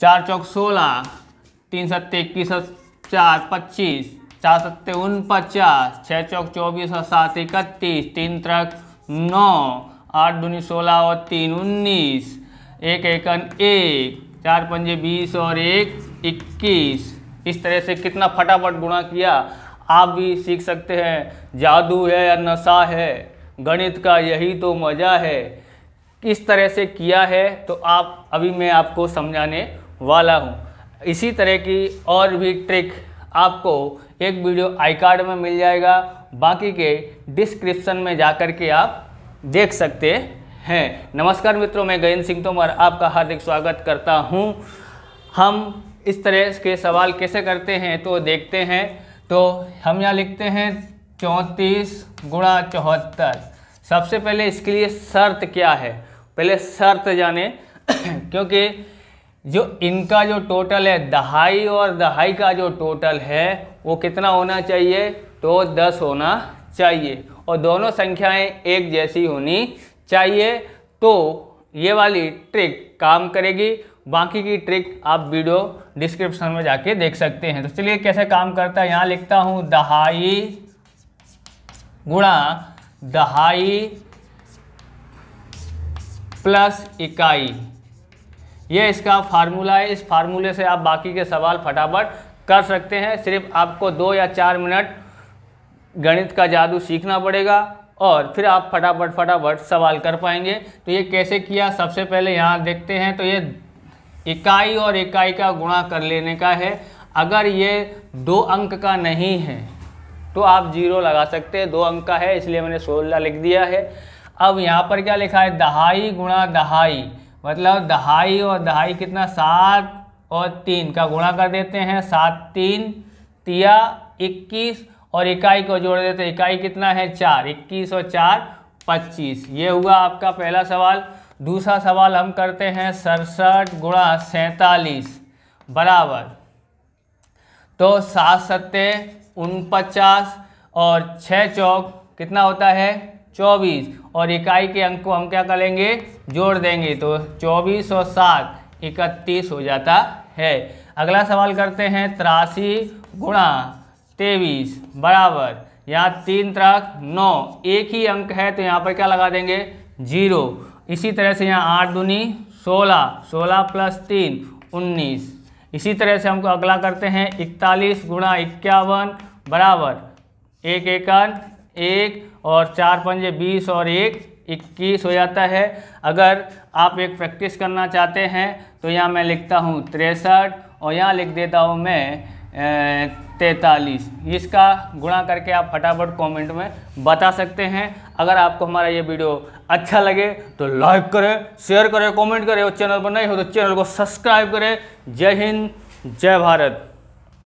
चार चौक सोलह तीन सत्ते इक्कीस चार पच्चीस चार सत्ते पचास छः चौक चौबीस और सात इकतीस तीन त्रक नौ आठ दूनी सोलह और तीन उन्नीस एक एकन एक चार पंजे बीस और एक इक्कीस इस तरह से कितना फटाफट गुणा किया आप भी सीख सकते हैं जादू है या नशा है गणित का यही तो मज़ा है किस तरह से किया है तो आप अभी मैं आपको समझाने वाला हूँ इसी तरह की और भी ट्रिक आपको एक वीडियो आई कार्ड में मिल जाएगा बाकी के डिस्क्रिप्शन में जा कर के आप देख सकते हैं नमस्कार मित्रों मैं गयन सिंह तोमर आपका हार्दिक स्वागत करता हूँ हम इस तरह के सवाल कैसे करते हैं तो देखते हैं तो हम यहाँ लिखते हैं चौंतीस गुणा चौहत्तर सबसे पहले इसके लिए शर्त क्या है पहले शर्त जाने क्योंकि जो इनका जो टोटल है दहाई और दहाई का जो टोटल है वो कितना होना चाहिए तो दस होना चाहिए और दोनों संख्याएं एक जैसी होनी चाहिए तो ये वाली ट्रिक काम करेगी बाकी की ट्रिक आप वीडियो डिस्क्रिप्शन में जाके देख सकते हैं तो चलिए कैसे काम करता है यहाँ लिखता हूँ दहाई गुणा दहाई प्लस इकाई ये इसका फार्मूला है इस फार्मूले से आप बाकी के सवाल फटाफट कर सकते हैं सिर्फ आपको दो या चार मिनट गणित का जादू सीखना पड़ेगा और फिर आप फटाफट फटाफट सवाल कर पाएंगे तो ये कैसे किया सबसे पहले यहाँ देखते हैं तो ये इकाई और इकाई का गुणा कर लेने का है अगर ये दो अंक का नहीं है तो आप जीरो लगा सकते हैं दो अंक का है इसलिए मैंने सोलह लिख दिया है अब यहाँ पर क्या लिखा है दहाई गुणा दहाई मतलब दहाई और दहाई कितना सात और तीन का गुणा कर देते हैं सात तीन तिया इक्कीस और इकाई को जोड़ देते हैं इकाई कितना है चार इक्कीस और चार पच्चीस ये हुआ आपका पहला सवाल दूसरा सवाल हम करते हैं सड़सठ गुणा सैतालीस बराबर तो सात सत्ते उनपचास और छः चौक कितना होता है चौबीस और इकाई के अंक को हम क्या करेंगे जोड़ देंगे तो चौबीस और सात इकतीस हो जाता है अगला सवाल करते हैं तिरासी गुणा तेईस बराबर यहाँ तीन तरह नौ एक ही अंक है तो यहाँ पर क्या लगा देंगे जीरो इसी तरह से यहाँ आठ दूनी सोलह सोलह प्लस तीन उन्नीस इसी तरह से हमको अगला करते हैं इकतालीस गुणा इक्यावन बराबर एक एकन एक और चार पंजे बीस और एक इक्कीस हो जाता है अगर आप एक प्रैक्टिस करना चाहते हैं तो यहाँ मैं लिखता हूँ तिरसठ और यहाँ लिख देता हूँ मैं तैतालीस इसका गुणा करके आप फटाफट कमेंट में बता सकते हैं अगर आपको हमारा ये वीडियो अच्छा लगे तो लाइक करें शेयर करें कमेंट करें और चैनल पर नहीं हो तो चैनल को सब्सक्राइब करें जय हिंद जय भारत